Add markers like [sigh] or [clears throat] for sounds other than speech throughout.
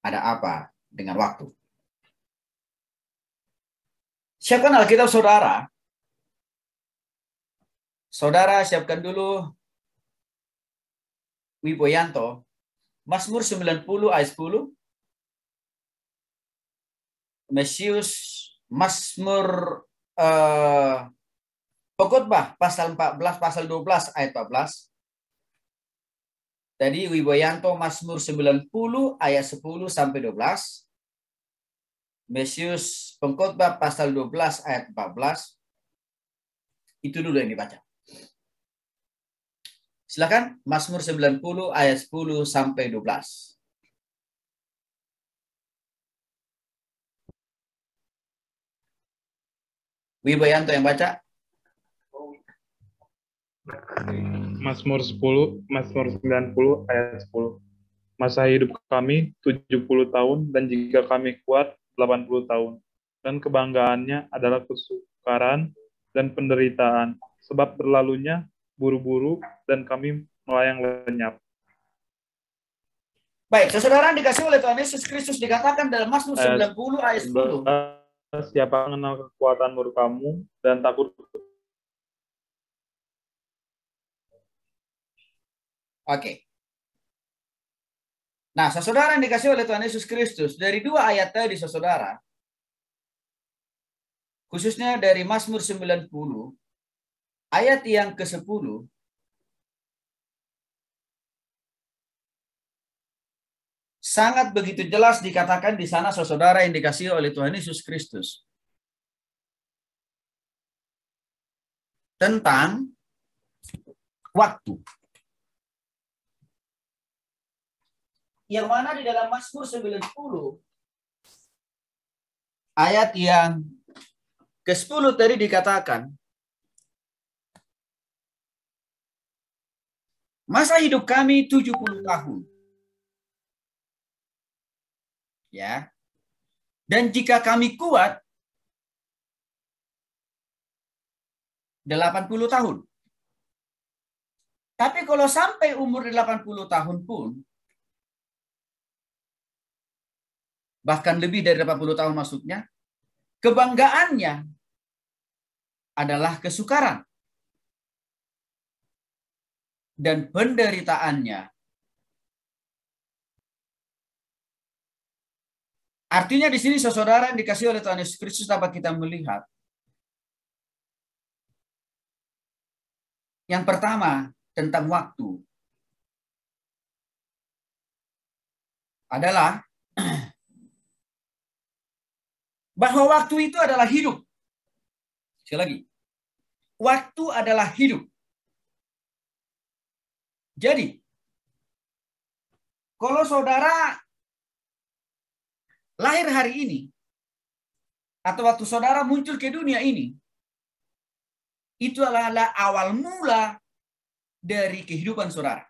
Ada apa dengan waktu? Siapkan Alkitab saudara. Saudara siapkan dulu Wiboyanto. Mazmur 90 ayat 10. Mesius Mazmur eh, Pokotbah pasal 14 pasal 12 ayat 14 Tadi Wibayanto Masmur 90 ayat 10 sampai 12. Mesius pengkhotbah pasal 12 ayat 14. Itu dulu yang dibaca. Silakan Mazmur 90 ayat 10 sampai 12. Wibayanto yang baca. Mazmur 10, Mazmur 90 ayat 10. Masa hidup kami 70 tahun dan jika kami kuat 80 tahun. Dan kebanggaannya adalah kesukaran dan penderitaan, sebab berlalunya buru-buru dan kami melayang lenyap. Baik, saudara dikasih oleh Tuhan Yesus Kristus dikatakan dalam Mazmur 90 ayat 10. Siapa mengenal kekuatan murid kamu dan takut Oke. Nah, saudara yang dikasih oleh Tuhan Yesus Kristus, dari dua ayat tadi saudara, khususnya dari Mazmur 90, ayat yang ke-10, sangat begitu jelas dikatakan di sana saudara yang dikasih oleh Tuhan Yesus Kristus. Tentang waktu. yang mana di dalam Mazmur 90 ayat yang ke-10 tadi dikatakan masa hidup kami 70 tahun. Ya. Dan jika kami kuat 80 tahun. Tapi kalau sampai umur 80 tahun pun bahkan lebih dari 80 tahun maksudnya, kebanggaannya adalah kesukaran. Dan penderitaannya. Artinya di sini saudara yang dikasih oleh Tuhan Yesus Kristus dapat kita melihat. Yang pertama tentang waktu. Adalah bahwa waktu itu adalah hidup. Sekali lagi, waktu adalah hidup. Jadi, kalau saudara lahir hari ini, atau waktu saudara muncul ke dunia ini, itu adalah awal mula dari kehidupan saudara.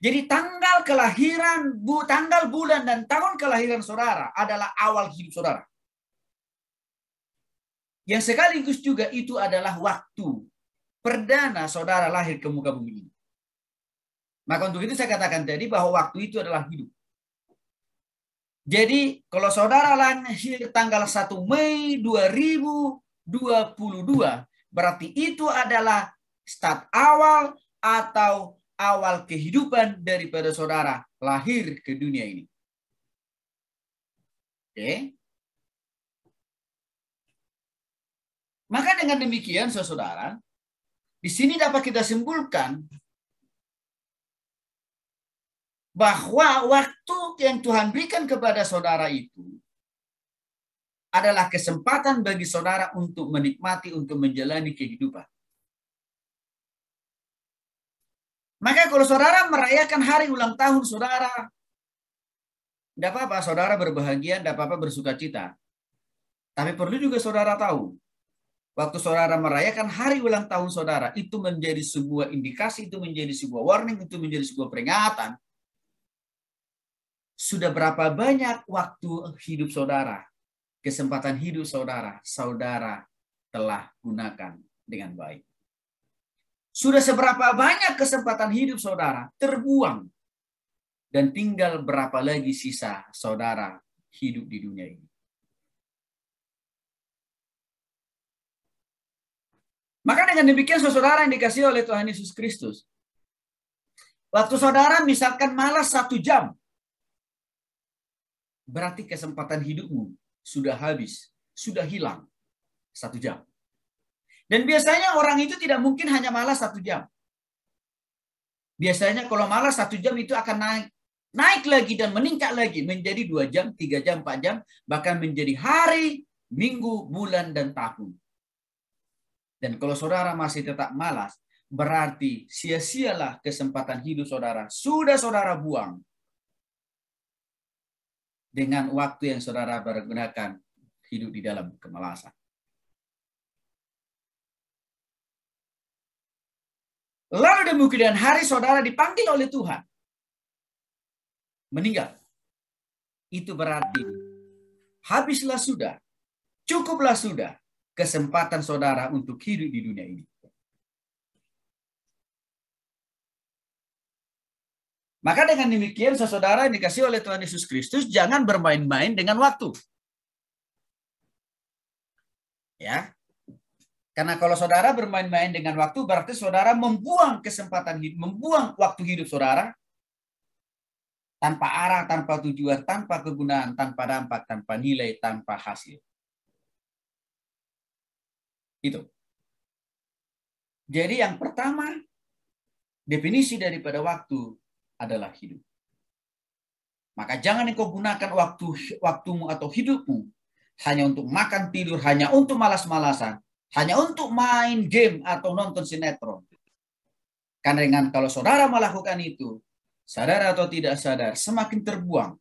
Jadi tanggal kelahiran, bu, tanggal bulan dan tahun kelahiran saudara adalah awal hidup saudara yang sekaligus juga itu adalah waktu perdana saudara lahir ke muka bumi ini. Maka untuk itu saya katakan tadi bahwa waktu itu adalah hidup. Jadi kalau saudara lahir tanggal 1 Mei 2022, berarti itu adalah start awal atau awal kehidupan daripada saudara lahir ke dunia ini. Oke. Okay. Maka dengan demikian, saudara, di sini dapat kita simpulkan bahwa waktu yang Tuhan berikan kepada saudara itu adalah kesempatan bagi saudara untuk menikmati, untuk menjalani kehidupan. Maka kalau saudara merayakan hari ulang tahun saudara, tidak apa-apa saudara berbahagia, tidak apa-apa bersuka cita. Tapi perlu juga saudara tahu, Waktu saudara merayakan hari ulang tahun saudara, itu menjadi sebuah indikasi, itu menjadi sebuah warning, itu menjadi sebuah peringatan. Sudah berapa banyak waktu hidup saudara, kesempatan hidup saudara, saudara telah gunakan dengan baik. Sudah seberapa banyak kesempatan hidup saudara terbuang dan tinggal berapa lagi sisa saudara hidup di dunia ini. Maka dengan demikian saudara yang dikasih oleh Tuhan Yesus Kristus. Waktu saudara misalkan malas satu jam, berarti kesempatan hidupmu sudah habis, sudah hilang satu jam. Dan biasanya orang itu tidak mungkin hanya malas satu jam. Biasanya kalau malas satu jam itu akan naik naik lagi dan meningkat lagi menjadi dua jam, tiga jam, empat jam, bahkan menjadi hari, minggu, bulan, dan tahun. Dan kalau saudara masih tetap malas, berarti sia-sialah kesempatan hidup saudara. Sudah saudara buang dengan waktu yang saudara pergunakan hidup di dalam kemalasan. Lalu demikian hari saudara dipanggil oleh Tuhan. Meninggal. Itu berarti habislah sudah. Cukuplah sudah kesempatan saudara untuk hidup di dunia ini. Maka dengan demikian saudara yang dikasih oleh Tuhan Yesus Kristus jangan bermain-main dengan waktu. Ya. Karena kalau saudara bermain-main dengan waktu berarti saudara membuang kesempatan hidup, membuang waktu hidup saudara tanpa arah, tanpa tujuan, tanpa kegunaan, tanpa dampak, tanpa nilai, tanpa hasil. Itu. Jadi yang pertama, definisi daripada waktu adalah hidup. Maka jangan engkau gunakan waktu waktumu atau hidupmu hanya untuk makan tidur, hanya untuk malas-malasan, hanya untuk main game atau nonton sinetron. Karena dengan kalau saudara melakukan itu, sadar atau tidak sadar, semakin terbuang,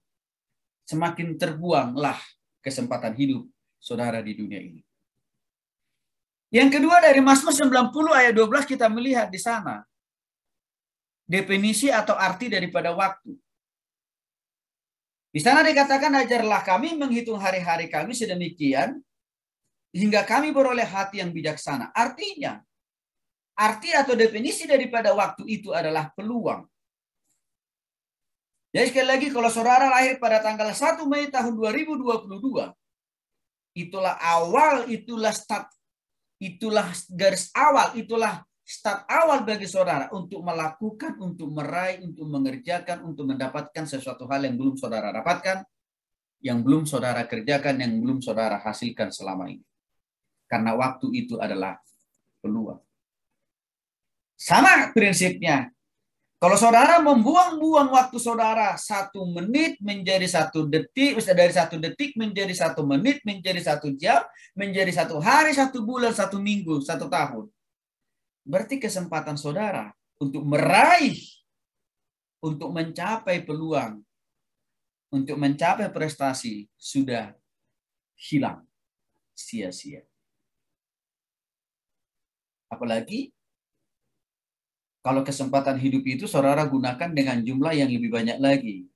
semakin terbuanglah kesempatan hidup saudara di dunia ini. Yang kedua dari Mazmur 90 ayat 12 kita melihat di sana definisi atau arti daripada waktu. Di sana dikatakan ajarlah kami menghitung hari-hari kami sedemikian hingga kami beroleh hati yang bijaksana. Artinya, arti atau definisi daripada waktu itu adalah peluang. Jadi sekali lagi kalau saudara lahir pada tanggal 1 Mei tahun 2022, itulah awal, itulah start Itulah garis awal, itulah start awal bagi saudara untuk melakukan, untuk meraih, untuk mengerjakan, untuk mendapatkan sesuatu hal yang belum saudara dapatkan, yang belum saudara kerjakan, yang belum saudara hasilkan selama ini. Karena waktu itu adalah peluang. Sama prinsipnya kalau saudara membuang-buang waktu saudara satu menit menjadi satu detik, bisa dari satu detik menjadi satu menit, menjadi satu jam, menjadi satu hari, satu bulan, satu minggu, satu tahun. Berarti kesempatan saudara untuk meraih, untuk mencapai peluang, untuk mencapai prestasi sudah hilang, sia-sia. Apalagi kalau kesempatan hidup itu saudara gunakan dengan jumlah yang lebih banyak lagi.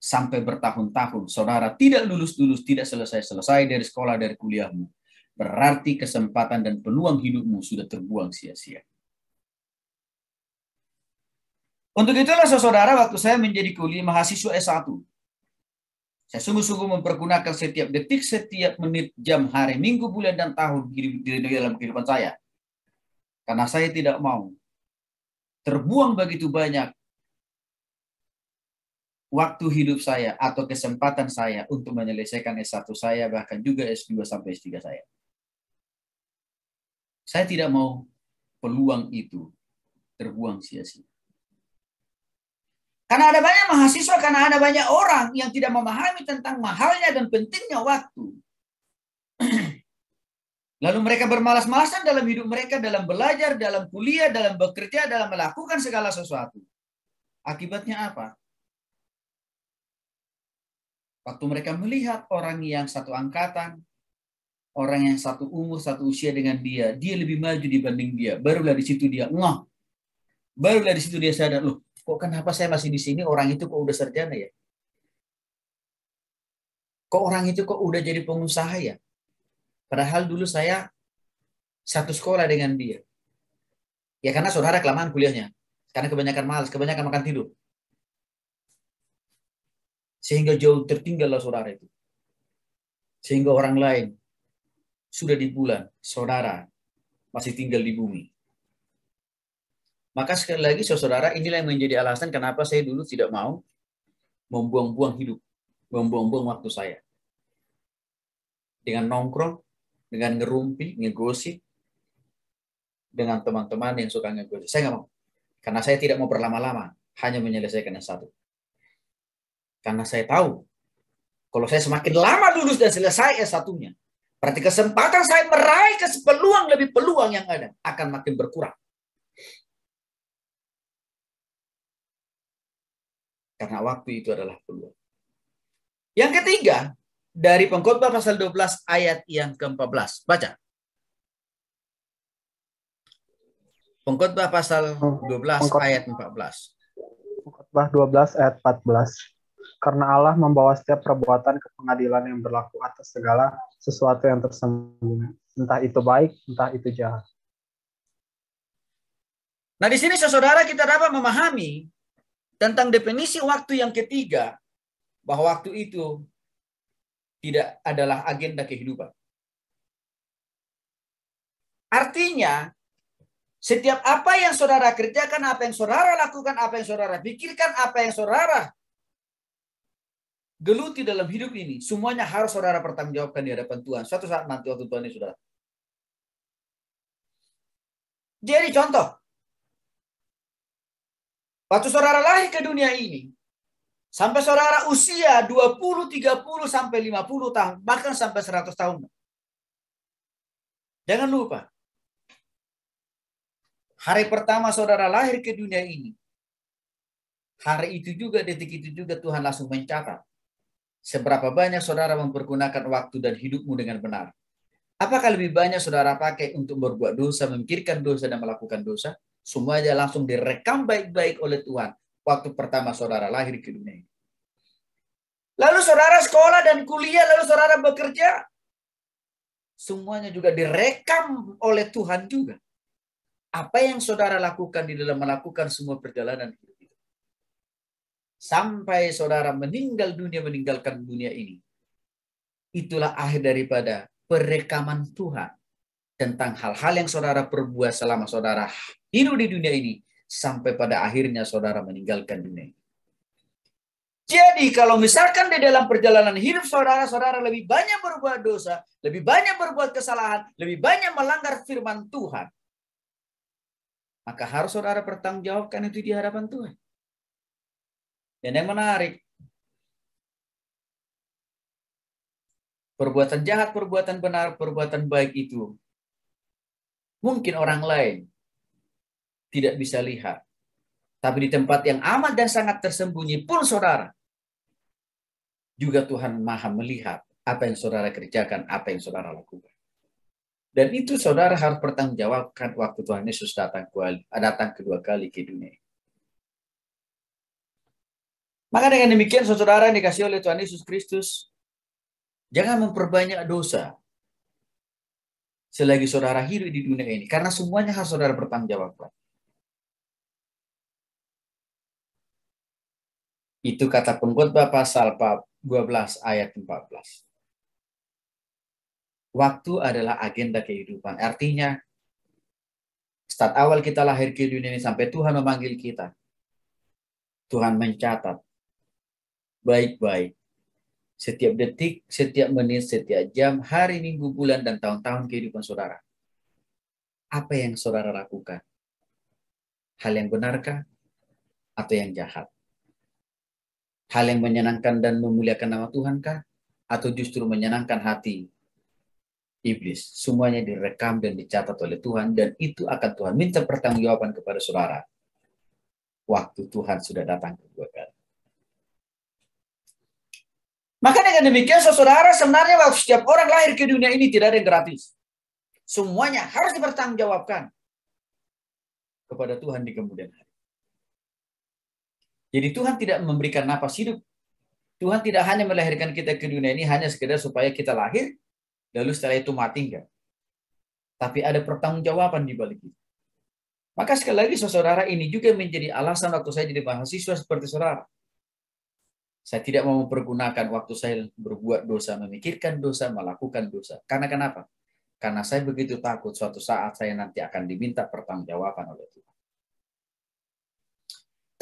Sampai bertahun-tahun saudara tidak lulus-lulus, tidak selesai-selesai dari sekolah, dari kuliahmu. Berarti kesempatan dan peluang hidupmu sudah terbuang sia-sia. Untuk itulah saudara waktu saya menjadi kuliah mahasiswa S1. Saya sungguh-sungguh mempergunakan setiap detik, setiap menit, jam, hari, minggu, bulan, dan tahun di dalam kehidupan saya karena saya tidak mau terbuang begitu banyak waktu hidup saya atau kesempatan saya untuk menyelesaikan S1 saya, bahkan juga S2 sampai S3 saya. Saya tidak mau peluang itu terbuang sia-sia. Karena ada banyak mahasiswa, karena ada banyak orang yang tidak memahami tentang mahalnya dan pentingnya waktu. [clears throat] Lalu mereka bermalas-malasan dalam hidup mereka, dalam belajar, dalam kuliah, dalam bekerja, dalam melakukan segala sesuatu. Akibatnya apa? Waktu mereka melihat orang yang satu angkatan, orang yang satu umur, satu usia dengan dia, dia lebih maju dibanding dia. Barulah di situ dia, wah, barulah di situ dia sadar, loh, kok kenapa saya masih di sini, orang itu kok udah sarjana ya? Kok orang itu kok udah jadi pengusaha ya? Padahal dulu saya satu sekolah dengan dia. Ya karena saudara kelamaan kuliahnya. Karena kebanyakan malas, kebanyakan makan tidur. Sehingga jauh tertinggal lah saudara itu. Sehingga orang lain sudah di bulan, saudara masih tinggal di bumi. Maka sekali lagi saudara inilah yang menjadi alasan kenapa saya dulu tidak mau membuang-buang hidup, membuang-buang waktu saya. Dengan nongkrong, dengan ngerumpi, ngegosip dengan teman-teman yang suka ngegosip. Saya nggak mau. Karena saya tidak mau berlama-lama, hanya menyelesaikan yang satu. Karena saya tahu, kalau saya semakin lama lulus dan selesai yang satunya, berarti kesempatan saya meraih ke peluang lebih peluang yang ada akan makin berkurang. Karena waktu itu adalah peluang. Yang ketiga, dari pengkhotbah pasal 12 ayat yang ke-14. Baca. Pengkhotbah pasal 12 pengkotbah. ayat 14. Pengkhotbah 12 ayat 14. Karena Allah membawa setiap perbuatan ke pengadilan yang berlaku atas segala sesuatu yang tersembunyi, entah itu baik, entah itu jahat. Nah, di sini saudara kita dapat memahami tentang definisi waktu yang ketiga bahwa waktu itu tidak adalah agenda kehidupan. Artinya, setiap apa yang saudara kerjakan, apa yang saudara lakukan, apa yang saudara pikirkan, apa yang saudara geluti dalam hidup ini, semuanya harus saudara pertanggungjawabkan di hadapan Tuhan. Suatu saat nanti waktu Tuhan ini saudara. Jadi contoh, waktu saudara lahir ke dunia ini, Sampai saudara usia 20, 30, sampai 50 tahun. Bahkan sampai 100 tahun. Jangan lupa. Hari pertama saudara lahir ke dunia ini. Hari itu juga, detik itu juga Tuhan langsung mencatat. Seberapa banyak saudara mempergunakan waktu dan hidupmu dengan benar. Apakah lebih banyak saudara pakai untuk berbuat dosa, memikirkan dosa, dan melakukan dosa? Semuanya langsung direkam baik-baik oleh Tuhan waktu pertama saudara lahir ke dunia ini. Lalu saudara sekolah dan kuliah, lalu saudara bekerja. Semuanya juga direkam oleh Tuhan juga. Apa yang saudara lakukan di dalam melakukan semua perjalanan hidup itu. Sampai saudara meninggal dunia, meninggalkan dunia ini. Itulah akhir daripada perekaman Tuhan tentang hal-hal yang saudara perbuat selama saudara hidup di dunia ini sampai pada akhirnya saudara meninggalkan dunia. Jadi kalau misalkan di dalam perjalanan hidup saudara-saudara lebih banyak berbuat dosa, lebih banyak berbuat kesalahan, lebih banyak melanggar firman Tuhan, maka harus saudara pertanggungjawabkan itu di hadapan Tuhan. Dan yang menarik, perbuatan jahat, perbuatan benar, perbuatan baik itu mungkin orang lain tidak bisa lihat. Tapi di tempat yang amat dan sangat tersembunyi pun saudara, juga Tuhan maha melihat apa yang saudara kerjakan, apa yang saudara lakukan. Dan itu saudara harus pertanggungjawabkan waktu Tuhan Yesus datang, datang kedua kali ke dunia. Maka dengan demikian saudara yang dikasih oleh Tuhan Yesus Kristus, jangan memperbanyak dosa selagi saudara hidup di dunia ini. Karena semuanya harus saudara bertanggung jawabkan. Itu kata pengkhotbah pasal 12 ayat 14. Waktu adalah agenda kehidupan. Artinya, saat awal kita lahir ke dunia ini sampai Tuhan memanggil kita. Tuhan mencatat baik-baik setiap detik, setiap menit, setiap jam, hari, minggu, bulan, dan tahun-tahun kehidupan saudara. Apa yang saudara lakukan? Hal yang benarkah atau yang jahat? hal yang menyenangkan dan memuliakan nama Tuhan kah? Atau justru menyenangkan hati iblis? Semuanya direkam dan dicatat oleh Tuhan dan itu akan Tuhan minta pertanggungjawaban kepada saudara. Waktu Tuhan sudah datang dua kali. Maka dengan demikian saudara sebenarnya waktu setiap orang lahir ke dunia ini tidak ada yang gratis. Semuanya harus dipertanggungjawabkan kepada Tuhan di kemudian hari. Jadi Tuhan tidak memberikan nafas hidup. Tuhan tidak hanya melahirkan kita ke dunia ini hanya sekedar supaya kita lahir, lalu setelah itu mati enggak. Tapi ada pertanggungjawaban di balik itu. Maka sekali lagi saudara ini juga menjadi alasan waktu saya jadi mahasiswa seperti saudara. Saya tidak mau mempergunakan waktu saya berbuat dosa, memikirkan dosa, melakukan dosa. Karena kenapa? Karena saya begitu takut suatu saat saya nanti akan diminta pertanggungjawaban oleh Tuhan.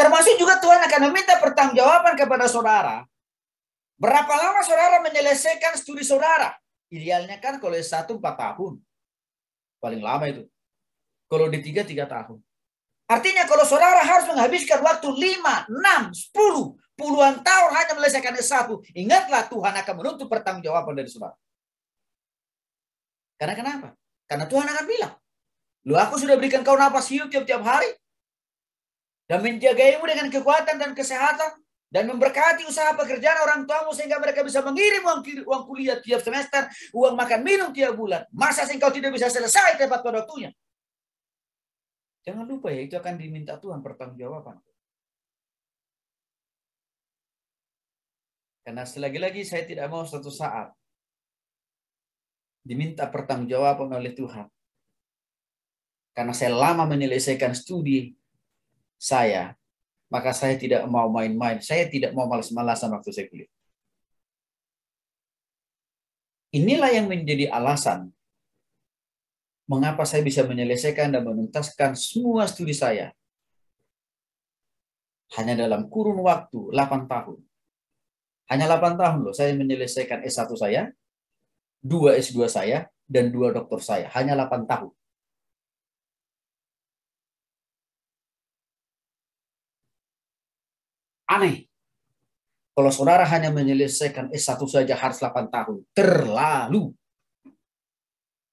Termasuk juga Tuhan akan meminta pertanggungjawaban kepada saudara. Berapa lama saudara menyelesaikan studi saudara? Idealnya kan kalau S1 tahun. Paling lama itu. Kalau di 3 3 tahun. Artinya kalau saudara harus menghabiskan waktu 5, 6, 10, puluhan tahun hanya menyelesaikan S1. Ingatlah Tuhan akan menuntut pertanggungjawaban dari saudara. Karena kenapa? Karena Tuhan akan bilang, Lu aku sudah berikan kau nafas hidup tiap-tiap hari dan menjagaimu dengan kekuatan dan kesehatan dan memberkati usaha pekerjaan orang tuamu sehingga mereka bisa mengirim uang, uang kuliah tiap semester, uang makan minum tiap bulan. Masa sih kau tidak bisa selesai tepat pada waktunya? Jangan lupa ya, itu akan diminta Tuhan pertanggungjawaban. Karena selagi-lagi saya tidak mau suatu saat diminta pertanggungjawaban oleh Tuhan. Karena saya lama menyelesaikan studi saya, maka saya tidak mau main-main, saya tidak mau malas-malasan waktu saya kuliah. Inilah yang menjadi alasan mengapa saya bisa menyelesaikan dan menuntaskan semua studi saya hanya dalam kurun waktu 8 tahun. Hanya 8 tahun loh saya menyelesaikan S1 saya, 2 S2 saya, dan 2 doktor saya. Hanya 8 tahun. Aneh. Kalau saudara hanya menyelesaikan S1 saja harus 8 tahun. Terlalu.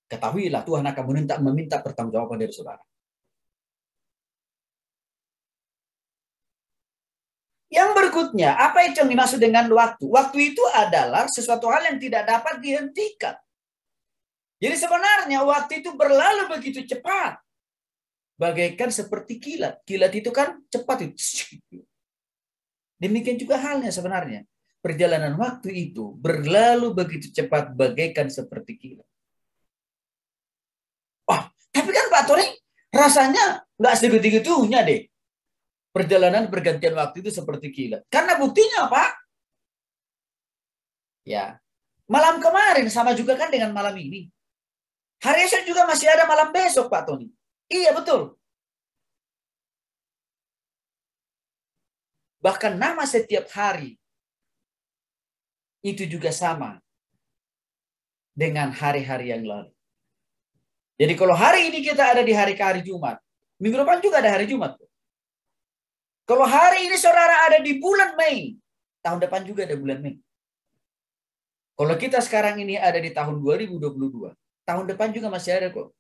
Ketahuilah Tuhan akan meminta, meminta pertanggungjawaban dari saudara. Yang berikutnya, apa itu yang dimaksud dengan waktu? Waktu itu adalah sesuatu hal yang tidak dapat dihentikan. Jadi sebenarnya waktu itu berlalu begitu cepat. Bagaikan seperti kilat. Kilat itu kan cepat. Itu. Demikian juga halnya sebenarnya. Perjalanan waktu itu berlalu begitu cepat bagaikan seperti kilat. Wah, tapi kan Pak Tori rasanya nggak segitu-gitunya deh. Perjalanan pergantian waktu itu seperti kilat. Karena buktinya apa ya malam kemarin sama juga kan dengan malam ini. Hari esok juga masih ada malam besok Pak Tony. Iya betul. bahkan nama setiap hari itu juga sama dengan hari-hari yang lalu. Jadi kalau hari ini kita ada di hari ke hari Jumat, minggu depan juga ada hari Jumat. Kalau hari ini saudara ada di bulan Mei, tahun depan juga ada bulan Mei. Kalau kita sekarang ini ada di tahun 2022, tahun depan juga masih ada kok.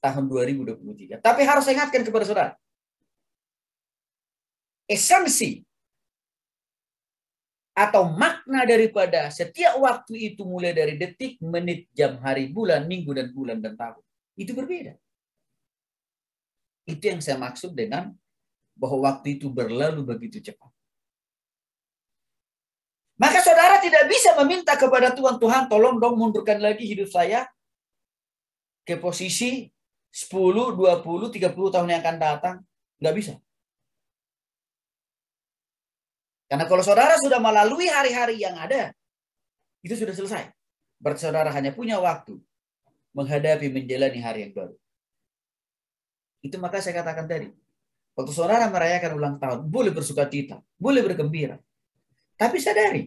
Tahun 2023. Tapi harus ingatkan kepada saudara, esensi atau makna daripada setiap waktu itu mulai dari detik, menit, jam, hari, bulan, minggu, dan bulan dan tahun. Itu berbeda. Itu yang saya maksud dengan bahwa waktu itu berlalu begitu cepat. Maka saudara tidak bisa meminta kepada Tuhan, Tuhan tolong dong mundurkan lagi hidup saya ke posisi 10, 20, 30 tahun yang akan datang. Nggak bisa. Karena kalau saudara sudah melalui hari-hari yang ada, itu sudah selesai. Berarti saudara hanya punya waktu menghadapi menjalani hari yang baru. Itu maka saya katakan tadi. Waktu saudara merayakan ulang tahun, boleh bersuka cita, boleh bergembira. Tapi sadari,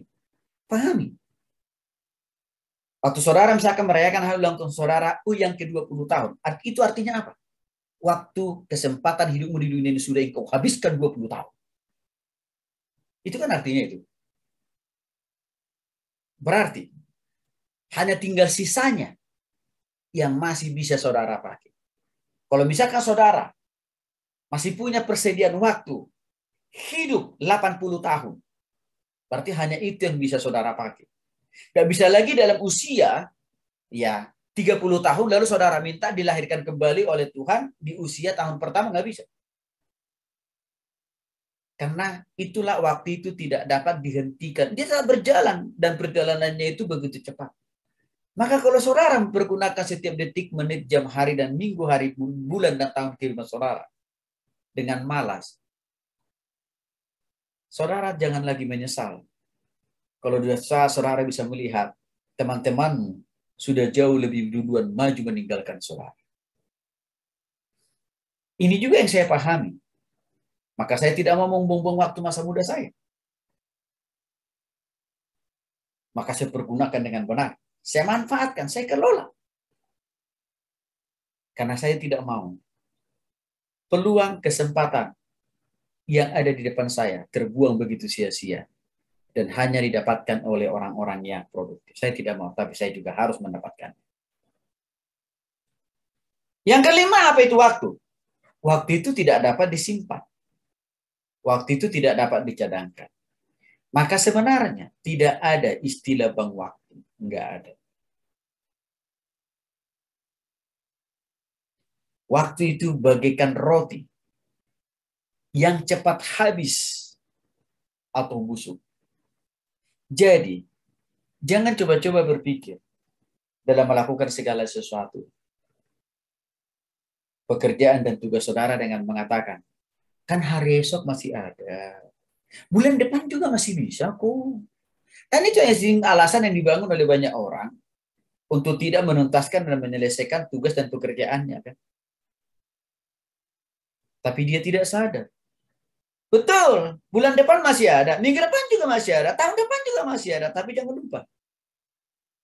pahami. Waktu saudara misalkan merayakan hari ulang tahun saudara U yang ke-20 tahun, itu artinya apa? Waktu kesempatan hidupmu di dunia ini sudah engkau habiskan 20 tahun. Itu kan artinya itu. Berarti hanya tinggal sisanya yang masih bisa saudara pakai. Kalau misalkan saudara masih punya persediaan waktu hidup 80 tahun, berarti hanya itu yang bisa saudara pakai. Gak bisa lagi dalam usia ya 30 tahun lalu saudara minta dilahirkan kembali oleh Tuhan di usia tahun pertama nggak bisa. Karena itulah waktu itu tidak dapat dihentikan. Dia telah berjalan dan perjalanannya itu begitu cepat. Maka kalau saudara mempergunakan setiap detik, menit, jam, hari, dan minggu, hari, bulan, dan tahun kehidupan saudara dengan malas, saudara jangan lagi menyesal. Kalau dosa, saudara bisa melihat teman teman sudah jauh lebih duluan maju meninggalkan saudara. Ini juga yang saya pahami. Maka saya tidak mau membuang-buang waktu masa muda saya. Maka saya pergunakan dengan benar. Saya manfaatkan, saya kelola. Karena saya tidak mau peluang kesempatan yang ada di depan saya terbuang begitu sia-sia dan hanya didapatkan oleh orang-orang yang produktif. Saya tidak mau, tapi saya juga harus mendapatkan. Yang kelima apa itu waktu? Waktu itu tidak dapat disimpan. Waktu itu tidak dapat dicadangkan. Maka sebenarnya tidak ada istilah bang waktu. Enggak ada. Waktu itu bagaikan roti yang cepat habis atau busuk. Jadi, jangan coba-coba berpikir dalam melakukan segala sesuatu. Pekerjaan dan tugas saudara dengan mengatakan, Kan hari esok masih ada. Bulan depan juga masih bisa kok. Kan itu alasan yang dibangun oleh banyak orang untuk tidak menuntaskan dan menyelesaikan tugas dan pekerjaannya kan. Tapi dia tidak sadar. Betul, bulan depan masih ada, minggu depan juga masih ada, tahun depan juga masih ada, tapi jangan lupa.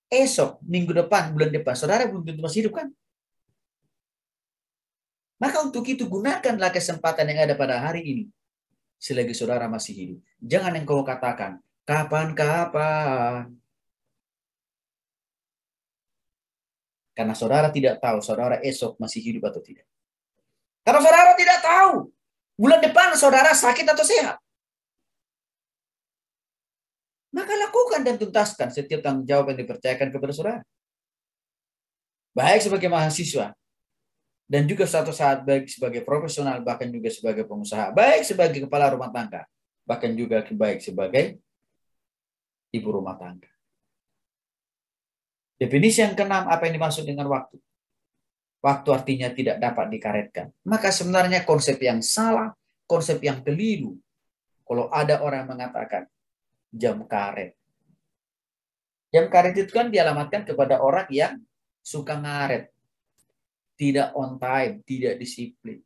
Esok, minggu depan, bulan depan, saudara belum tentu masih hidup kan? Maka untuk itu gunakanlah kesempatan yang ada pada hari ini. Selagi saudara masih hidup. Jangan yang kau katakan, kapan-kapan. Karena saudara tidak tahu saudara esok masih hidup atau tidak. Karena saudara tidak tahu bulan depan saudara sakit atau sehat. Maka lakukan dan tuntaskan setiap tanggung jawab yang dipercayakan kepada saudara. Baik sebagai mahasiswa, dan juga suatu saat baik sebagai profesional bahkan juga sebagai pengusaha baik sebagai kepala rumah tangga bahkan juga baik sebagai ibu rumah tangga definisi yang keenam apa yang dimaksud dengan waktu waktu artinya tidak dapat dikaretkan maka sebenarnya konsep yang salah konsep yang keliru kalau ada orang yang mengatakan jam karet jam karet itu kan dialamatkan kepada orang yang suka ngaret tidak on time, tidak disiplin.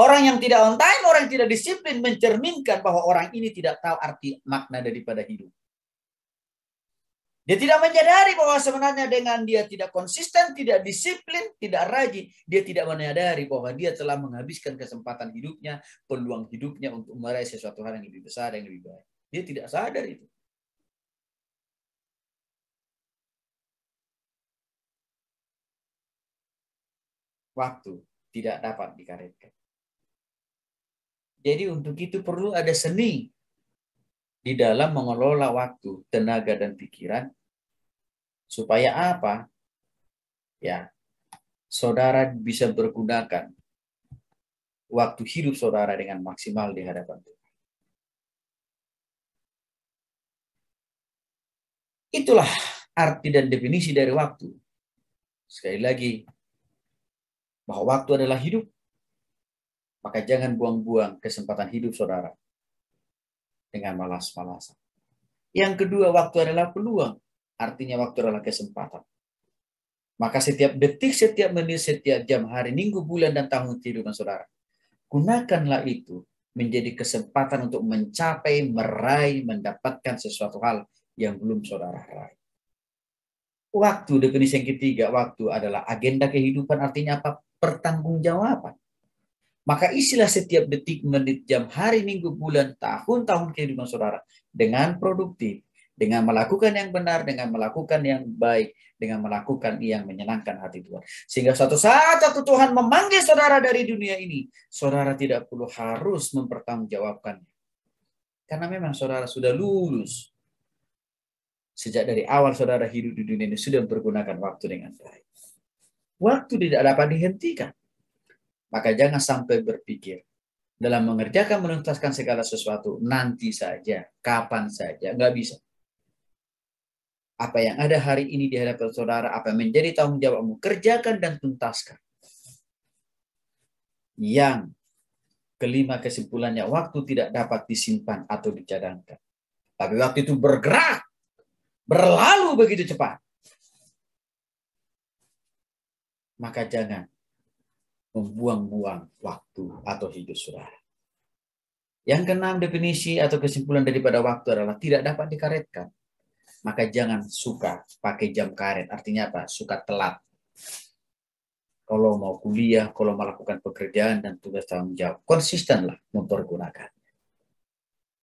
Orang yang tidak on time, orang yang tidak disiplin mencerminkan bahwa orang ini tidak tahu arti makna daripada hidup. Dia tidak menyadari bahwa sebenarnya dengan dia tidak konsisten, tidak disiplin, tidak rajin, dia tidak menyadari bahwa dia telah menghabiskan kesempatan hidupnya, peluang hidupnya untuk meraih sesuatu hal yang lebih besar, yang lebih baik. Dia tidak sadar itu. waktu tidak dapat dikaretkan. Jadi untuk itu perlu ada seni di dalam mengelola waktu, tenaga dan pikiran supaya apa? Ya. Saudara bisa bergunakan waktu hidup saudara dengan maksimal di hadapan Tuhan. Itulah arti dan definisi dari waktu. Sekali lagi, bahwa waktu adalah hidup. Maka jangan buang-buang kesempatan hidup saudara dengan malas-malasan. Yang kedua, waktu adalah peluang. Artinya waktu adalah kesempatan. Maka setiap detik, setiap menit, setiap jam, hari, minggu, bulan, dan tahun kehidupan saudara. Gunakanlah itu menjadi kesempatan untuk mencapai, meraih, mendapatkan sesuatu hal yang belum saudara raih. Waktu, definisi yang ketiga, waktu adalah agenda kehidupan, artinya apa? pertanggungjawaban. Maka isilah setiap detik, menit, jam, hari, minggu, bulan, tahun, tahun kehidupan saudara dengan produktif, dengan melakukan yang benar, dengan melakukan yang baik, dengan melakukan yang menyenangkan hati Tuhan. Sehingga suatu saat satu Tuhan memanggil saudara dari dunia ini, saudara tidak perlu harus mempertanggungjawabkannya. Karena memang saudara sudah lulus. Sejak dari awal saudara hidup di dunia ini sudah mempergunakan waktu dengan baik. Waktu tidak dapat dihentikan. Maka jangan sampai berpikir dalam mengerjakan menuntaskan segala sesuatu nanti saja, kapan saja, nggak bisa. Apa yang ada hari ini di hadapan saudara, apa yang menjadi tanggung jawabmu, kerjakan dan tuntaskan. Yang kelima kesimpulannya, waktu tidak dapat disimpan atau dicadangkan. Tapi waktu itu bergerak, berlalu begitu cepat. maka jangan membuang-buang waktu atau hidup saudara. Yang keenam definisi atau kesimpulan daripada waktu adalah tidak dapat dikaretkan. Maka jangan suka pakai jam karet. Artinya apa? Suka telat. Kalau mau kuliah, kalau melakukan pekerjaan dan tugas tanggung jawab, konsistenlah mempergunakan.